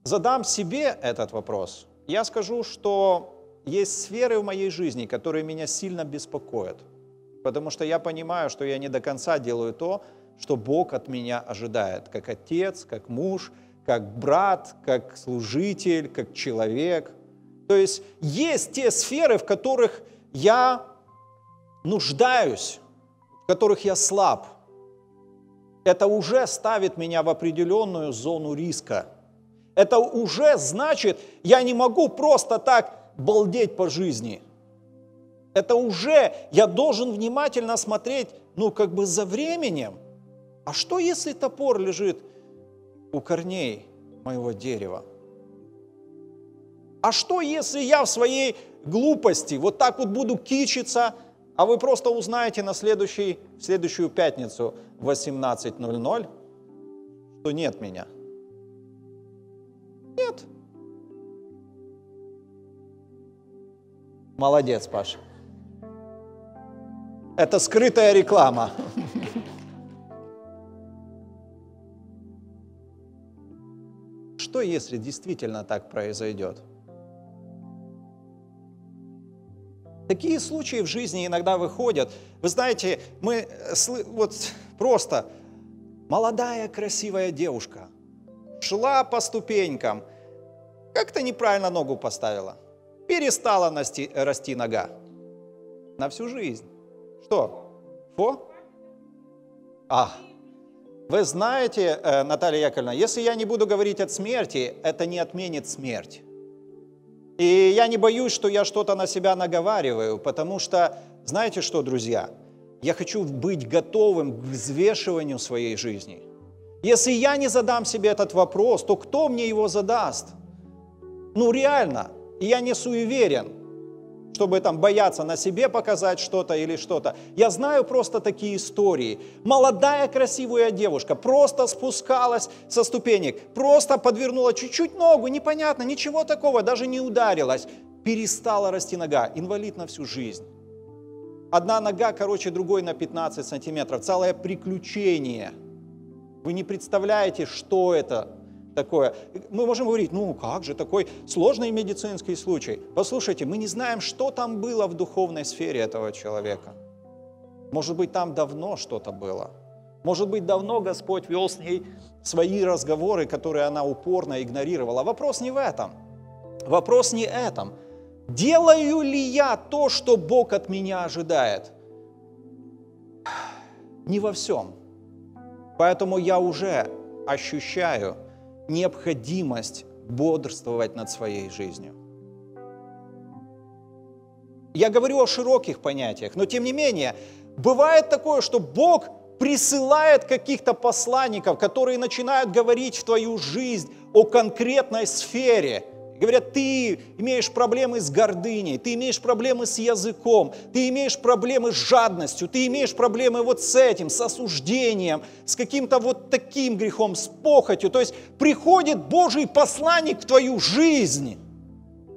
задам себе этот вопрос, я скажу, что есть сферы в моей жизни, которые меня сильно беспокоят, потому что я понимаю, что я не до конца делаю то, что Бог от меня ожидает, как отец, как муж, как брат, как служитель, как человек. То есть есть те сферы, в которых я нуждаюсь, в которых я слаб, это уже ставит меня в определенную зону риска. Это уже значит, я не могу просто так балдеть по жизни. Это уже я должен внимательно смотреть, ну, как бы за временем. А что, если топор лежит у корней моего дерева? А что, если я в своей глупости вот так вот буду кичиться – а вы просто узнаете на следующий, следующую пятницу в 18.00, что нет меня. Нет. Молодец, Паша. Это скрытая реклама. Что если действительно так произойдет? Такие случаи в жизни иногда выходят. Вы знаете, мы э, вот просто молодая красивая девушка шла по ступенькам, как-то неправильно ногу поставила, перестала насти, расти нога на всю жизнь. Что? Фо? А, вы знаете, э, Наталья Яковлевна, если я не буду говорить от смерти, это не отменит смерть. И я не боюсь, что я что-то на себя наговариваю, потому что, знаете что, друзья, я хочу быть готовым к взвешиванию своей жизни. Если я не задам себе этот вопрос, то кто мне его задаст? Ну реально, я не суеверен, чтобы там бояться на себе показать что-то или что-то. Я знаю просто такие истории. Молодая красивая девушка просто спускалась со ступенек, просто подвернула чуть-чуть ногу, непонятно, ничего такого, даже не ударилась. Перестала расти нога, инвалид на всю жизнь. Одна нога короче другой на 15 сантиметров, целое приключение. Вы не представляете, что это такое. Мы можем говорить, ну как же, такой сложный медицинский случай. Послушайте, мы не знаем, что там было в духовной сфере этого человека. Может быть, там давно что-то было. Может быть, давно Господь вел с ней свои разговоры, которые она упорно игнорировала. Вопрос не в этом. Вопрос не в этом. Делаю ли я то, что Бог от меня ожидает? Не во всем. Поэтому я уже ощущаю необходимость бодрствовать над своей жизнью. Я говорю о широких понятиях, но тем не менее, бывает такое, что Бог присылает каких-то посланников, которые начинают говорить в твою жизнь о конкретной сфере – Говорят, ты имеешь проблемы с гордыней, ты имеешь проблемы с языком, ты имеешь проблемы с жадностью, ты имеешь проблемы вот с этим, с осуждением, с каким-то вот таким грехом, с похотью. То есть приходит Божий посланник в твою жизнь,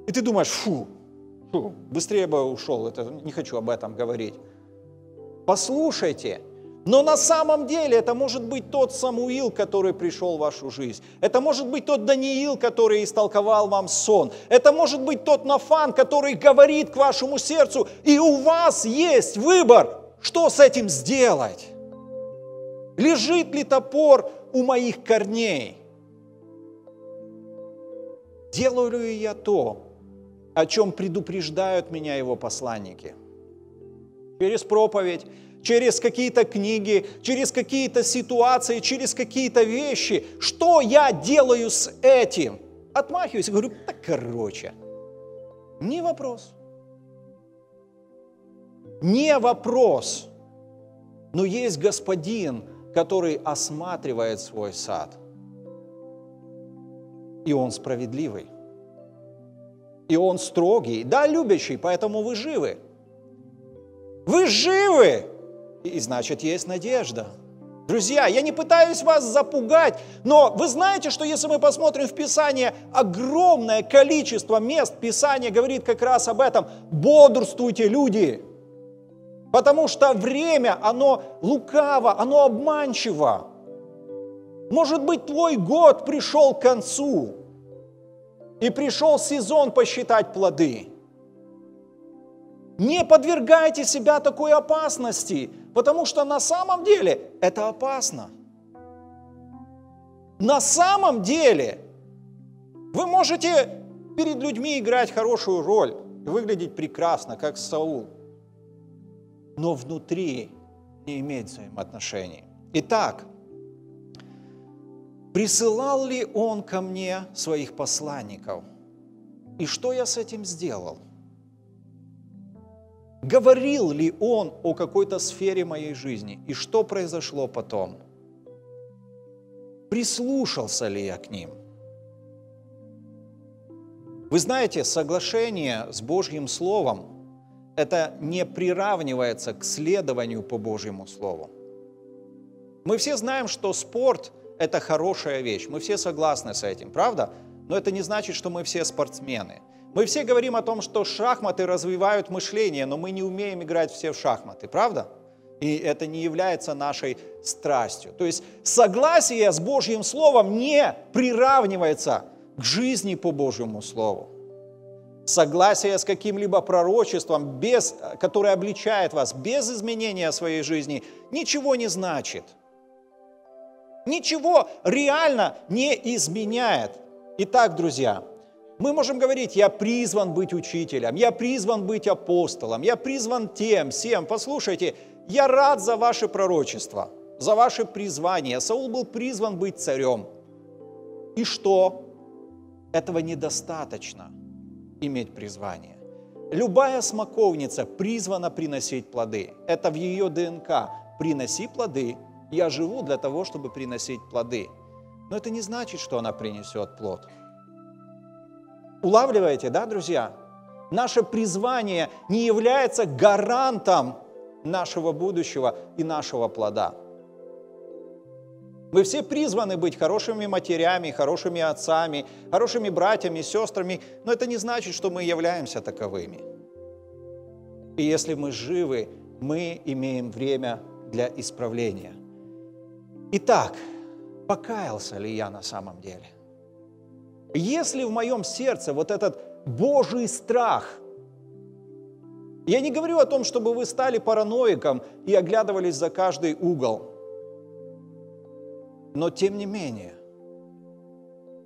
и ты думаешь, фу, фу быстрее бы ушел, это, не хочу об этом говорить. Послушайте – но на самом деле это может быть тот Самуил, который пришел в вашу жизнь. Это может быть тот Даниил, который истолковал вам сон. Это может быть тот Нафан, который говорит к вашему сердцу, и у вас есть выбор, что с этим сделать. Лежит ли топор у моих корней? Делаю ли я то, о чем предупреждают меня его посланники? Через проповедь, через какие-то книги, через какие-то ситуации, через какие-то вещи. Что я делаю с этим? Отмахиваюсь и говорю, так короче, не вопрос. Не вопрос. Но есть господин, который осматривает свой сад. И он справедливый. И он строгий, да, любящий, поэтому вы живы. Вы живы! И значит, есть надежда. Друзья, я не пытаюсь вас запугать, но вы знаете, что если мы посмотрим в Писание, огромное количество мест Писание говорит как раз об этом. Бодрствуйте, люди! Потому что время, оно лукаво, оно обманчиво. Может быть, твой год пришел к концу, и пришел сезон посчитать плоды. Не подвергайте себя такой опасности – Потому что на самом деле это опасно. На самом деле вы можете перед людьми играть хорошую роль, выглядеть прекрасно, как Саул, но внутри не иметь взаимоотношений. Итак, присылал ли он ко мне своих посланников? И что я с этим сделал? Говорил ли он о какой-то сфере моей жизни? И что произошло потом? Прислушался ли я к ним? Вы знаете, соглашение с Божьим Словом – это не приравнивается к следованию по Божьему Слову. Мы все знаем, что спорт – это хорошая вещь. Мы все согласны с этим, правда? Но это не значит, что мы все спортсмены – мы все говорим о том, что шахматы развивают мышление, но мы не умеем играть все в шахматы, правда? И это не является нашей страстью. То есть согласие с Божьим Словом не приравнивается к жизни по Божьему Слову. Согласие с каким-либо пророчеством, без, которое обличает вас без изменения своей жизни, ничего не значит. Ничего реально не изменяет. Итак, друзья, мы можем говорить, я призван быть учителем, я призван быть апостолом, я призван тем, всем. Послушайте, я рад за ваше пророчество, за ваше призвание. Саул был призван быть царем. И что? Этого недостаточно иметь призвание. Любая смоковница призвана приносить плоды. Это в ее ДНК. Приноси плоды. Я живу для того, чтобы приносить плоды. Но это не значит, что она принесет плод. Улавливаете, да, друзья? Наше призвание не является гарантом нашего будущего и нашего плода. Мы все призваны быть хорошими матерями, хорошими отцами, хорошими братьями, сестрами, но это не значит, что мы являемся таковыми. И если мы живы, мы имеем время для исправления. Итак, покаялся ли я на самом деле? Если в моем сердце вот этот Божий страх, я не говорю о том, чтобы вы стали параноиком и оглядывались за каждый угол, но тем не менее,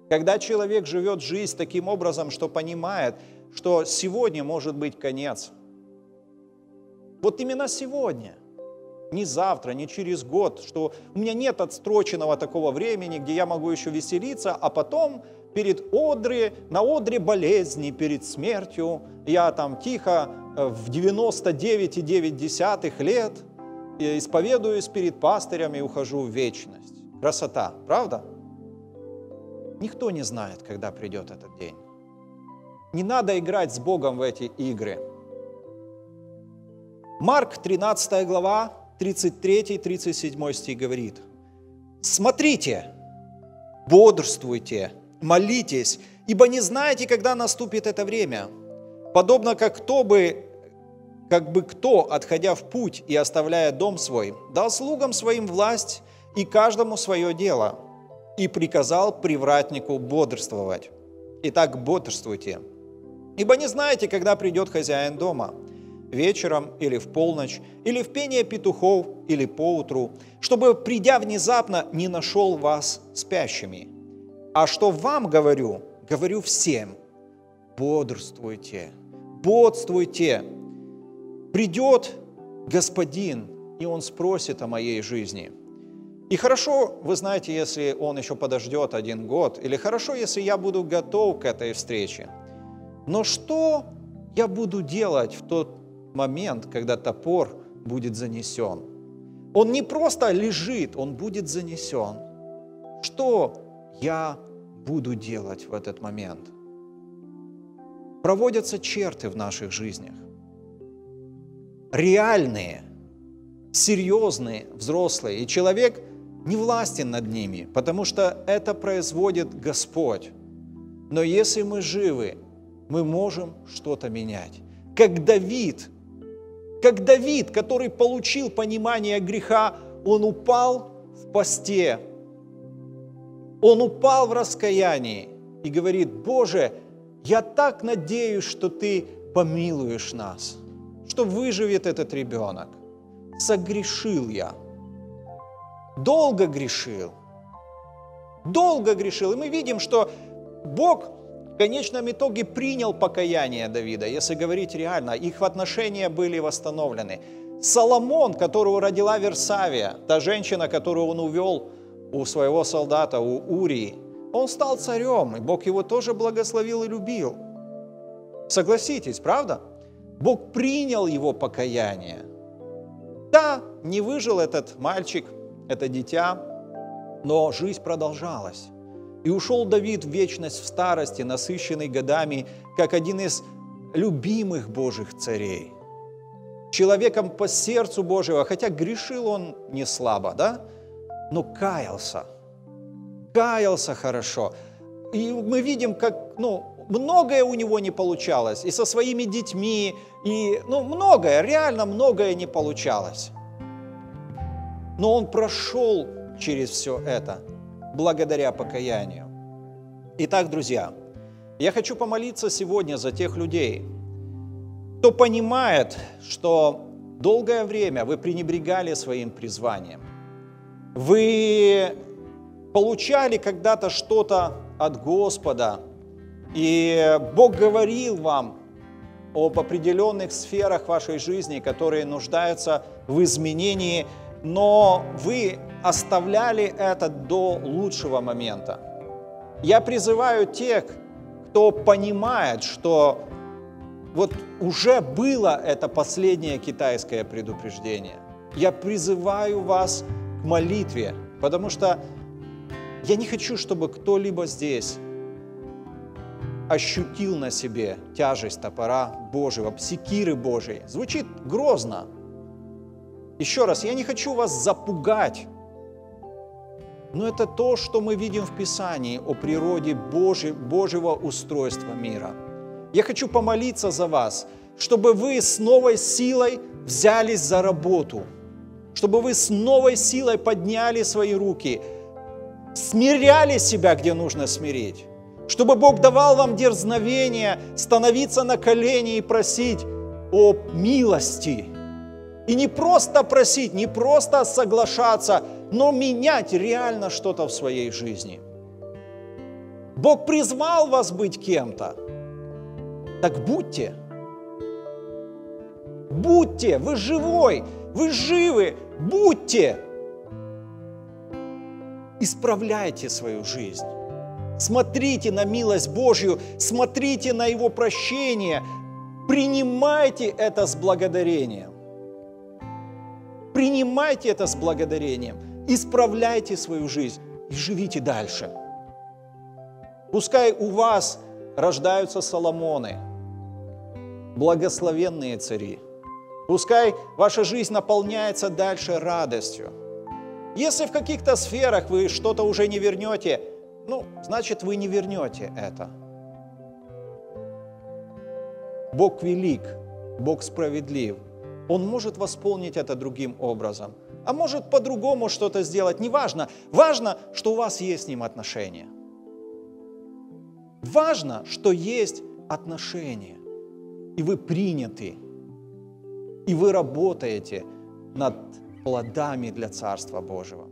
когда человек живет жизнь таким образом, что понимает, что сегодня может быть конец, вот именно сегодня, не завтра, не через год, что у меня нет отстроченного такого времени, где я могу еще веселиться, а потом перед Одри, на Одре болезни, перед смертью. Я там тихо э, в 99,9 лет э, исповедуюсь перед пастырем и ухожу в вечность. Красота, правда? Никто не знает, когда придет этот день. Не надо играть с Богом в эти игры. Марк 13 глава 33-37 стих говорит, «Смотрите, бодрствуйте, молитесь, ибо не знаете, когда наступит это время. Подобно как кто бы, как бы кто, отходя в путь и оставляя дом свой, дал слугам своим власть и каждому свое дело, и приказал привратнику бодрствовать. Итак, бодрствуйте, ибо не знаете, когда придет хозяин дома, вечером или в полночь, или в пение петухов, или поутру, чтобы, придя внезапно, не нашел вас спящими – а что вам говорю? Говорю всем. Бодрствуйте, бодствуйте. Придет Господин, и Он спросит о моей жизни. И хорошо, вы знаете, если Он еще подождет один год, или хорошо, если я буду готов к этой встрече. Но что я буду делать в тот момент, когда топор будет занесен? Он не просто лежит, он будет занесен. Что я буду делать в этот момент. Проводятся черты в наших жизнях. Реальные, серьезные, взрослые. И человек не властен над ними, потому что это производит Господь. Но если мы живы, мы можем что-то менять. Как Давид, как Давид, который получил понимание греха, он упал в посте, он упал в раскаянии и говорит, «Боже, я так надеюсь, что Ты помилуешь нас, что выживет этот ребенок. Согрешил я, долго грешил, долго грешил». И мы видим, что Бог в конечном итоге принял покаяние Давида, если говорить реально. Их отношения были восстановлены. Соломон, которого родила Версавия, та женщина, которую он увел – у своего солдата, у Урии. Он стал царем, и Бог его тоже благословил и любил. Согласитесь, правда? Бог принял его покаяние. Да, не выжил этот мальчик, это дитя, но жизнь продолжалась. И ушел Давид в вечность в старости, насыщенный годами, как один из любимых Божьих царей. Человеком по сердцу Божьего, хотя грешил он не слабо, да? но ну, каялся. Каялся хорошо. И мы видим, как ну, многое у него не получалось. И со своими детьми, и ну, многое, реально многое не получалось. Но он прошел через все это благодаря покаянию. Итак, друзья, я хочу помолиться сегодня за тех людей, кто понимает, что долгое время вы пренебрегали своим призванием, вы получали когда-то что-то от Господа, и Бог говорил вам об определенных сферах вашей жизни, которые нуждаются в изменении, но вы оставляли это до лучшего момента. Я призываю тех, кто понимает, что вот уже было это последнее китайское предупреждение. Я призываю вас к молитве, потому что я не хочу, чтобы кто-либо здесь ощутил на себе тяжесть топора Божьего, псикиры Божьей. Звучит грозно. Еще раз, я не хочу вас запугать, но это то, что мы видим в Писании о природе Божьей, Божьего устройства мира. Я хочу помолиться за вас, чтобы вы с новой силой взялись за работу – чтобы вы с новой силой подняли свои руки, смиряли себя, где нужно смирить, чтобы Бог давал вам дерзновение становиться на колени и просить о милости. И не просто просить, не просто соглашаться, но менять реально что-то в своей жизни. Бог призвал вас быть кем-то. Так будьте. Будьте, вы живой, вы живы, будьте! Исправляйте свою жизнь. Смотрите на милость Божью, смотрите на Его прощение, принимайте это с благодарением. Принимайте это с благодарением, исправляйте свою жизнь и живите дальше. Пускай у вас рождаются Соломоны, благословенные цари – Пускай ваша жизнь наполняется дальше радостью. Если в каких-то сферах вы что-то уже не вернете, ну, значит, вы не вернете это. Бог велик, Бог справедлив. Он может восполнить это другим образом, а может по-другому что-то сделать. Неважно. Важно, что у вас есть с ним отношения. Важно, что есть отношения, и вы приняты и вы работаете над плодами для Царства Божьего.